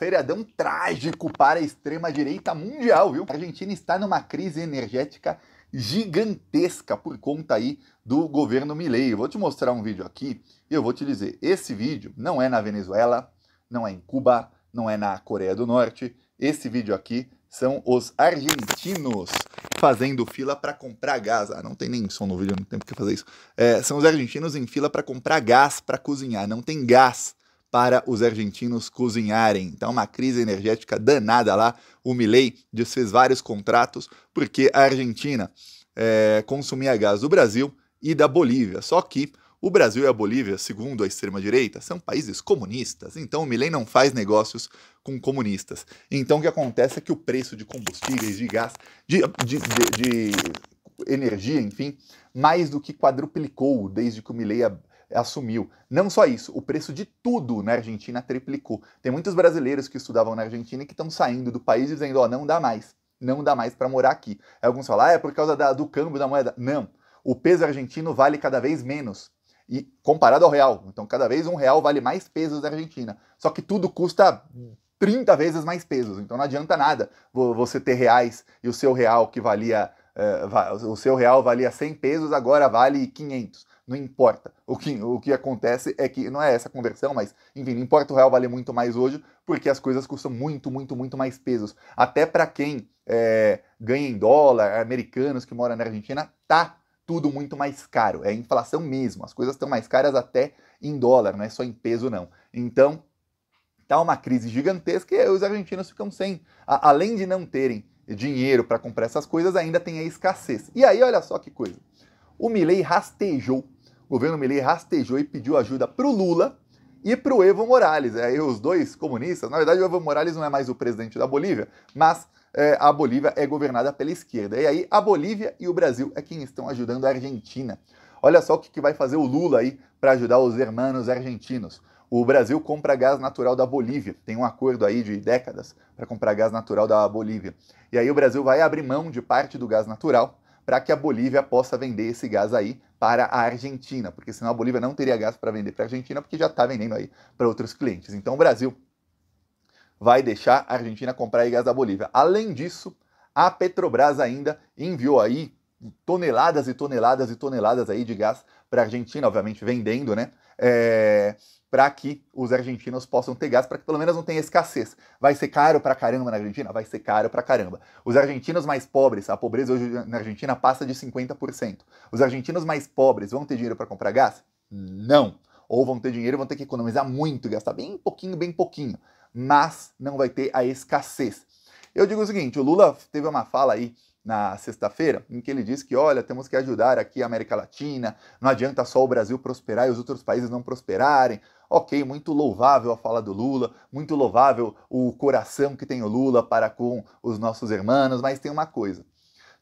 feriadão trágico para a extrema-direita mundial, viu? A Argentina está numa crise energética gigantesca por conta aí do governo Milei. Eu vou te mostrar um vídeo aqui e eu vou te dizer, esse vídeo não é na Venezuela, não é em Cuba, não é na Coreia do Norte. Esse vídeo aqui são os argentinos fazendo fila para comprar gás. Ah, não tem nem som no vídeo, não tem por que fazer isso. É, são os argentinos em fila para comprar gás para cozinhar, não tem gás para os argentinos cozinharem. Então, uma crise energética danada lá. O Milley desfez vários contratos porque a Argentina é, consumia gás do Brasil e da Bolívia. Só que o Brasil e a Bolívia, segundo a extrema-direita, são países comunistas, então o Milley não faz negócios com comunistas. Então o que acontece é que o preço de combustíveis, de gás, de, de, de, de energia, enfim, mais do que quadruplicou desde que o Milley assumiu. Não só isso, o preço de tudo na Argentina triplicou. Tem muitos brasileiros que estudavam na Argentina e que estão saindo do país dizendo: ó, oh, não dá mais, não dá mais para morar aqui. Aí alguns falam: ah, é por causa da, do câmbio da moeda. Não, o peso argentino vale cada vez menos. E comparado ao real. Então, cada vez um real vale mais pesos da Argentina. Só que tudo custa 30 vezes mais pesos. Então não adianta nada você ter reais e o seu real que valia. Eh, o seu real valia 100 pesos, agora vale 500 não importa. O que, o que acontece é que, não é essa conversão, mas, enfim, não importa o real valer muito mais hoje, porque as coisas custam muito, muito, muito mais pesos. Até para quem é, ganha em dólar, americanos que moram na Argentina, tá tudo muito mais caro. É inflação mesmo. As coisas estão mais caras até em dólar, não é só em peso, não. Então, tá uma crise gigantesca e os argentinos ficam sem. A, além de não terem dinheiro para comprar essas coisas, ainda tem a escassez. E aí, olha só que coisa. O Milley rastejou o governo Milei rastejou e pediu ajuda para o Lula e para o Evo Morales. Aí é, os dois comunistas, na verdade o Evo Morales não é mais o presidente da Bolívia, mas é, a Bolívia é governada pela esquerda. E aí a Bolívia e o Brasil é quem estão ajudando a Argentina. Olha só o que, que vai fazer o Lula aí para ajudar os hermanos argentinos. O Brasil compra gás natural da Bolívia. Tem um acordo aí de décadas para comprar gás natural da Bolívia. E aí o Brasil vai abrir mão de parte do gás natural para que a Bolívia possa vender esse gás aí para a Argentina, porque senão a Bolívia não teria gás para vender para a Argentina, porque já está vendendo aí para outros clientes. Então o Brasil vai deixar a Argentina comprar gás da Bolívia. Além disso, a Petrobras ainda enviou aí toneladas e toneladas e toneladas aí de gás para a Argentina, obviamente vendendo, né? É, para que os argentinos possam ter gás, para que pelo menos não tenha escassez. Vai ser caro para caramba na Argentina? Vai ser caro para caramba. Os argentinos mais pobres, a pobreza hoje na Argentina passa de 50%. Os argentinos mais pobres vão ter dinheiro para comprar gás? Não. Ou vão ter dinheiro, vão ter que economizar muito, gastar bem pouquinho, bem pouquinho. Mas não vai ter a escassez. Eu digo o seguinte: o Lula teve uma fala aí na sexta-feira, em que ele diz que, olha, temos que ajudar aqui a América Latina, não adianta só o Brasil prosperar e os outros países não prosperarem. Ok, muito louvável a fala do Lula, muito louvável o coração que tem o Lula para com os nossos irmãos, mas tem uma coisa.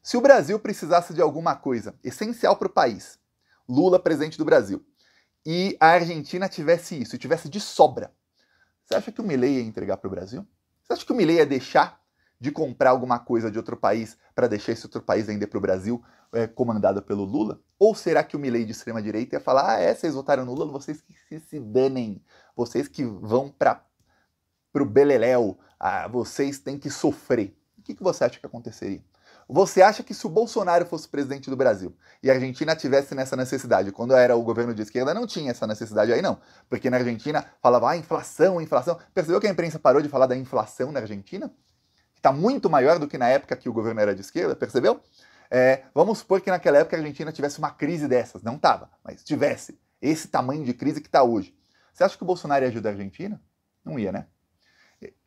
Se o Brasil precisasse de alguma coisa essencial para o país, Lula presidente do Brasil, e a Argentina tivesse isso, e tivesse de sobra, você acha que o Milei ia entregar para o Brasil? Você acha que o Milei ia deixar de comprar alguma coisa de outro país para deixar esse outro país vender para o Brasil, é, comandado pelo Lula? Ou será que o Milley de extrema-direita ia falar: ah, é, vocês votaram no Lula, vocês que se, se danem, vocês que vão para o Beleléu, ah, vocês têm que sofrer? O que, que você acha que aconteceria? Você acha que se o Bolsonaro fosse presidente do Brasil e a Argentina tivesse nessa necessidade, quando era o governo de esquerda, não tinha essa necessidade aí, não. Porque na Argentina falava, ah, inflação, inflação. Percebeu que a imprensa parou de falar da inflação na Argentina? que está muito maior do que na época que o governo era de esquerda, percebeu? É, vamos supor que naquela época a Argentina tivesse uma crise dessas. Não estava, mas tivesse. Esse tamanho de crise que está hoje. Você acha que o Bolsonaro ia ajudar a Argentina? Não ia, né?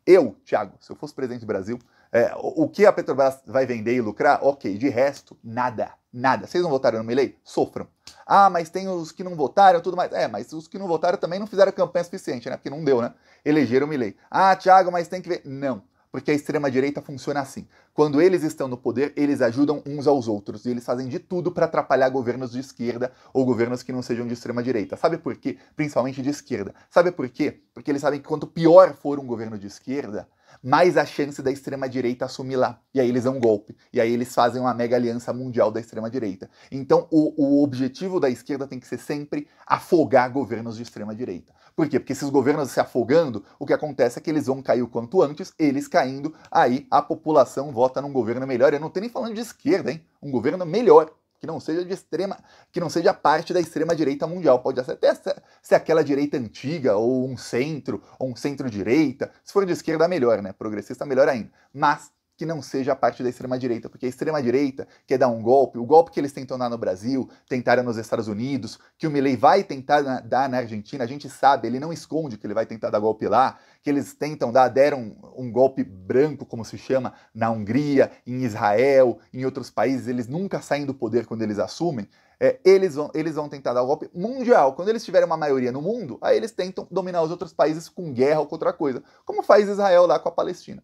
Eu, Thiago, se eu fosse presidente do Brasil, é, o, o, que a Petrobras vai vender e lucrar? Ok, de resto, nada. Nada. Vocês não votaram no Milei? Sofram. Ah, mas tem os que não votaram, tudo mais. É, mas os que não votaram também não fizeram campanha suficiente, né? Porque não deu, né? Elegeram o Milei. Ah, Thiago, mas tem que ver. Não. Porque a extrema-direita funciona assim. Quando eles estão no poder, eles ajudam uns aos outros e eles fazem de tudo para atrapalhar governos de esquerda ou governos que não sejam de extrema-direita. Sabe por quê? Principalmente de esquerda. Sabe por quê? Porque eles sabem que quanto pior for um governo de esquerda, mais a chance da extrema-direita assumir lá. E aí eles dão um golpe. E aí eles fazem uma mega aliança mundial da extrema-direita. Então o, o objetivo da esquerda tem que ser sempre afogar governos de extrema-direita. Por quê? Porque esses governos se afogando, o que acontece é que eles vão cair o quanto antes, eles caindo, aí a população vota num governo melhor. Eu não tô nem falando de esquerda, hein? Um governo melhor, que não seja de extrema, que não seja parte da extrema direita mundial. Pode até ser aquela direita antiga, ou um centro, ou um centro-direita. Se for de esquerda, melhor, né? Progressista, melhor ainda. Mas que não seja a parte da extrema-direita, porque a extrema-direita quer dar um golpe, o golpe que eles tentam dar no Brasil, tentaram nos Estados Unidos, que o Milley vai tentar na, dar na Argentina, a gente sabe, ele não esconde que ele vai tentar dar golpe lá, que eles tentam dar, deram um, um golpe branco, como se chama, na Hungria, em Israel, em outros países, eles nunca saem do poder quando eles assumem, é, eles, vão, eles vão tentar dar o golpe mundial. Quando eles tiverem uma maioria no mundo, aí eles tentam dominar os outros países com guerra ou com outra coisa, como faz Israel lá com a Palestina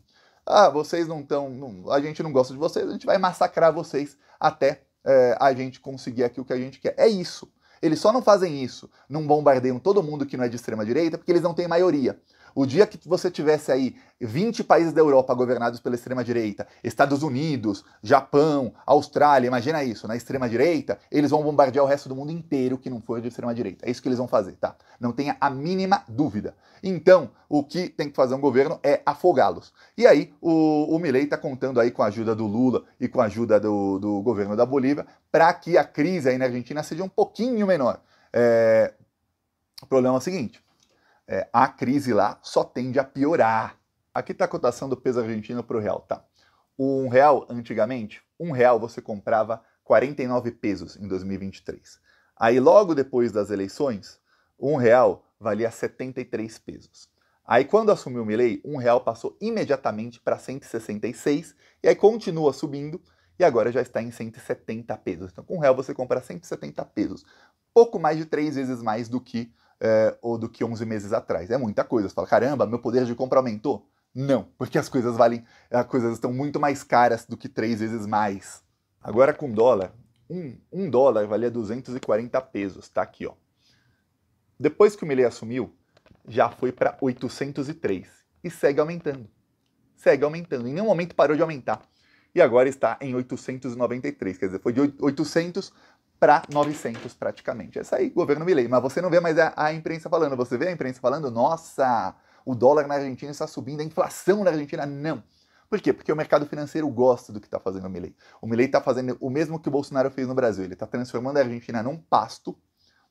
ah, vocês não estão, a gente não gosta de vocês, a gente vai massacrar vocês até é, a gente conseguir aqui o que a gente quer. É isso. Eles só não fazem isso, não bombardeiam todo mundo que não é de extrema direita, porque eles não têm maioria. O dia que você tivesse aí 20 países da Europa governados pela extrema-direita, Estados Unidos, Japão, Austrália, imagina isso, na extrema-direita, eles vão bombardear o resto do mundo inteiro que não for de extrema-direita. É isso que eles vão fazer, tá? Não tenha a mínima dúvida. Então, o que tem que fazer um governo é afogá-los. E aí, o, o Milei está contando aí com a ajuda do Lula e com a ajuda do, do governo da Bolívia para que a crise aí na Argentina seja um pouquinho menor. É... O problema é o seguinte: é, a crise lá só tende a piorar. Aqui está a cotação do peso argentino para o real, tá? Um real, antigamente, um real você comprava 49 pesos em 2023. Aí, logo depois das eleições, um real valia 73 pesos. Aí, quando assumiu o Milley, um real passou imediatamente para 166 e aí continua subindo e agora já está em 170 pesos. Então, com um real você compra 170 pesos, pouco mais de três vezes mais do que é, ou do que 11 meses atrás. É muita coisa. Você fala, caramba, meu poder de compra aumentou. Não, porque as coisas valem, as coisas estão muito mais caras do que três vezes mais. Agora com dólar, um, um dólar valia 240 pesos, tá aqui, ó. Depois que o Milley assumiu, já foi para 803 e segue aumentando. Segue aumentando. Em nenhum momento parou de aumentar. E agora está em 893, quer dizer, foi de 800 para 900 praticamente. Essa é aí, governo Milley. Mas você não vê mais a, a, imprensa falando. Você vê a imprensa falando, nossa, o dólar na Argentina está subindo, a inflação na Argentina não. Por quê? Porque o mercado financeiro gosta do que está fazendo o Milley. O Milley está fazendo o mesmo que o Bolsonaro fez no Brasil. Ele está transformando a Argentina num pasto,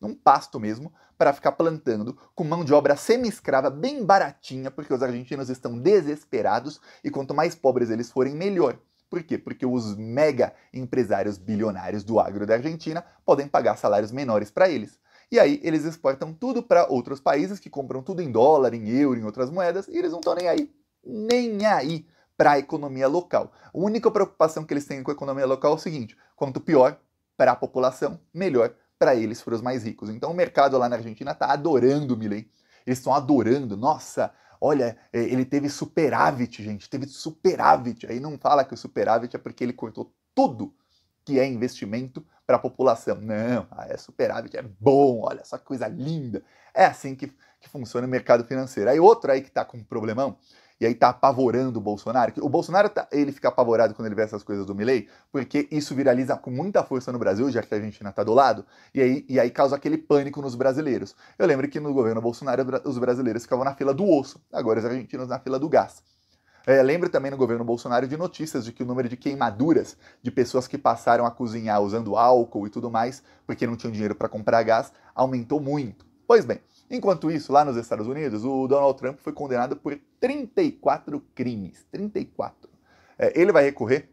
num pasto mesmo, para ficar plantando com mão de obra semi-escrava, bem baratinha, porque os argentinos estão desesperados e quanto mais pobres eles forem, melhor. Por quê? Porque os mega empresários bilionários do agro da Argentina podem pagar salários menores para eles. E aí eles exportam tudo para outros países que compram tudo em dólar, em euro, em outras moedas, e eles não estão nem aí. Nem aí para a economia local. A única preocupação que eles têm com a economia local é o seguinte: quanto pior para a população, melhor para eles, para os mais ricos. Então o mercado lá na Argentina está adorando o Milley. Eles estão adorando. Nossa, Olha, é, ele teve superávit, gente, teve superávit. Aí não fala que o superávit é porque ele cortou tudo que é investimento para a população. Não, ah, é superávit, é bom, olha só coisa linda. É assim que, que funciona o mercado financeiro. Aí outro aí que está com um problemão e aí tá apavorando o Bolsonaro. O Bolsonaro tá, ele fica apavorado quando ele vê essas coisas do Milley, porque isso viraliza com muita força no Brasil, já que a Argentina tá do lado, e aí, e aí causa aquele pânico nos brasileiros. Eu lembro que no governo Bolsonaro os brasileiros ficavam na fila do osso, agora os argentinos na fila do gás. É, lembro também no governo Bolsonaro de notícias de que o número de queimaduras de pessoas que passaram a cozinhar usando álcool e tudo mais, porque não tinham dinheiro para comprar gás, aumentou muito. Pois bem, Enquanto isso, lá nos Estados Unidos, o Donald Trump foi condenado por 34 crimes. 34. É, ele vai recorrer,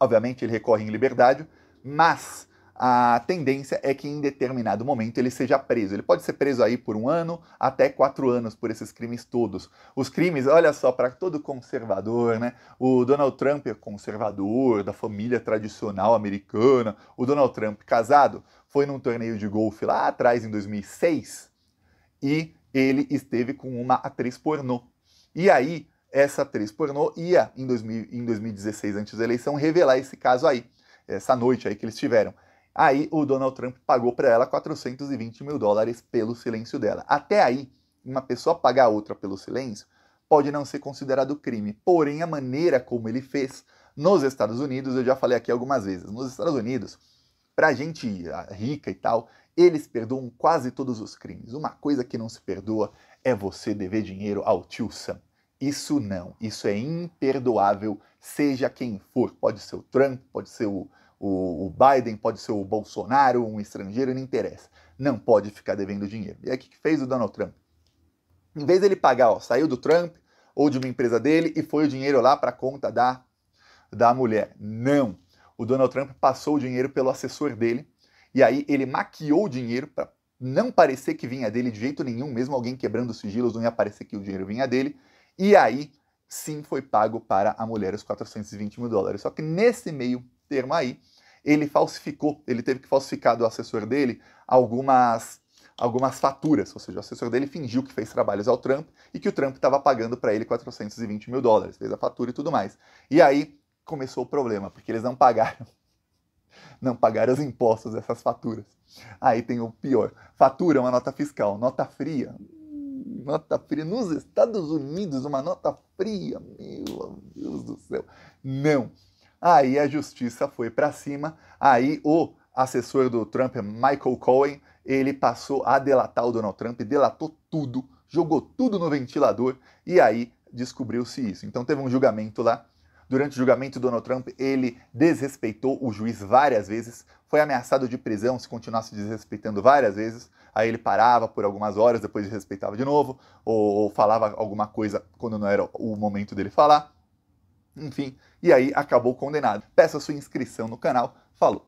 obviamente, ele recorre em liberdade, mas a tendência é que em determinado momento ele seja preso. Ele pode ser preso aí por um ano até quatro anos por esses crimes todos. Os crimes, olha só, para todo conservador, né? O Donald Trump é conservador, da família tradicional americana. O Donald Trump, casado, foi num torneio de golfe lá atrás, em 2006, e ele esteve com uma atriz pornô. E aí, essa atriz pornô ia, em, 2000, em 2016, antes da eleição, revelar esse caso aí, essa noite aí que eles tiveram. Aí o Donald Trump pagou para ela 420 mil dólares pelo silêncio dela. Até aí, uma pessoa pagar outra pelo silêncio pode não ser considerado crime. Porém, a maneira como ele fez nos Estados Unidos, eu já falei aqui algumas vezes, nos Estados Unidos, para gente rica e tal, eles perdoam quase todos os crimes. Uma coisa que não se perdoa é você dever dinheiro ao tio Sam. Isso não, isso é imperdoável, seja quem for. Pode ser o Trump, pode ser o, o, o Biden, pode ser o Bolsonaro, um estrangeiro, não interessa. Não pode ficar devendo dinheiro. E é o que fez o Donald Trump? Em vez ele pagar, ó, saiu do Trump ou de uma empresa dele e foi o dinheiro lá para a conta da, da mulher. Não! O Donald Trump passou o dinheiro pelo assessor dele, e aí ele maquiou o dinheiro para não parecer que vinha dele de jeito nenhum, mesmo alguém quebrando os sigilos não ia parecer que o dinheiro vinha dele. E aí sim foi pago para a mulher os 420 mil dólares. Só que nesse meio termo aí, ele falsificou, ele teve que falsificar do assessor dele algumas algumas faturas, ou seja, o assessor dele fingiu que fez trabalhos ao Trump e que o Trump estava pagando para ele 420 mil dólares, fez a fatura e tudo mais. E aí começou o problema, porque eles não pagaram não pagar os impostos dessas faturas. Aí tem o pior: fatura é uma nota fiscal, nota fria. Nota fria. Nos Estados Unidos, uma nota fria. Meu Deus do céu. Não. Aí a justiça foi para cima. Aí o assessor do Trump, Michael Cohen, ele passou a delatar o Donald Trump, delatou tudo, jogou tudo no ventilador e aí descobriu-se isso. Então teve um julgamento lá Durante o julgamento, Donald Trump ele desrespeitou o juiz várias vezes, foi ameaçado de prisão se continuasse desrespeitando várias vezes. Aí ele parava por algumas horas, depois desrespeitava de novo, ou, ou falava alguma coisa quando não era o momento dele falar. Enfim, e aí acabou condenado. Peça sua inscrição no canal. Falou!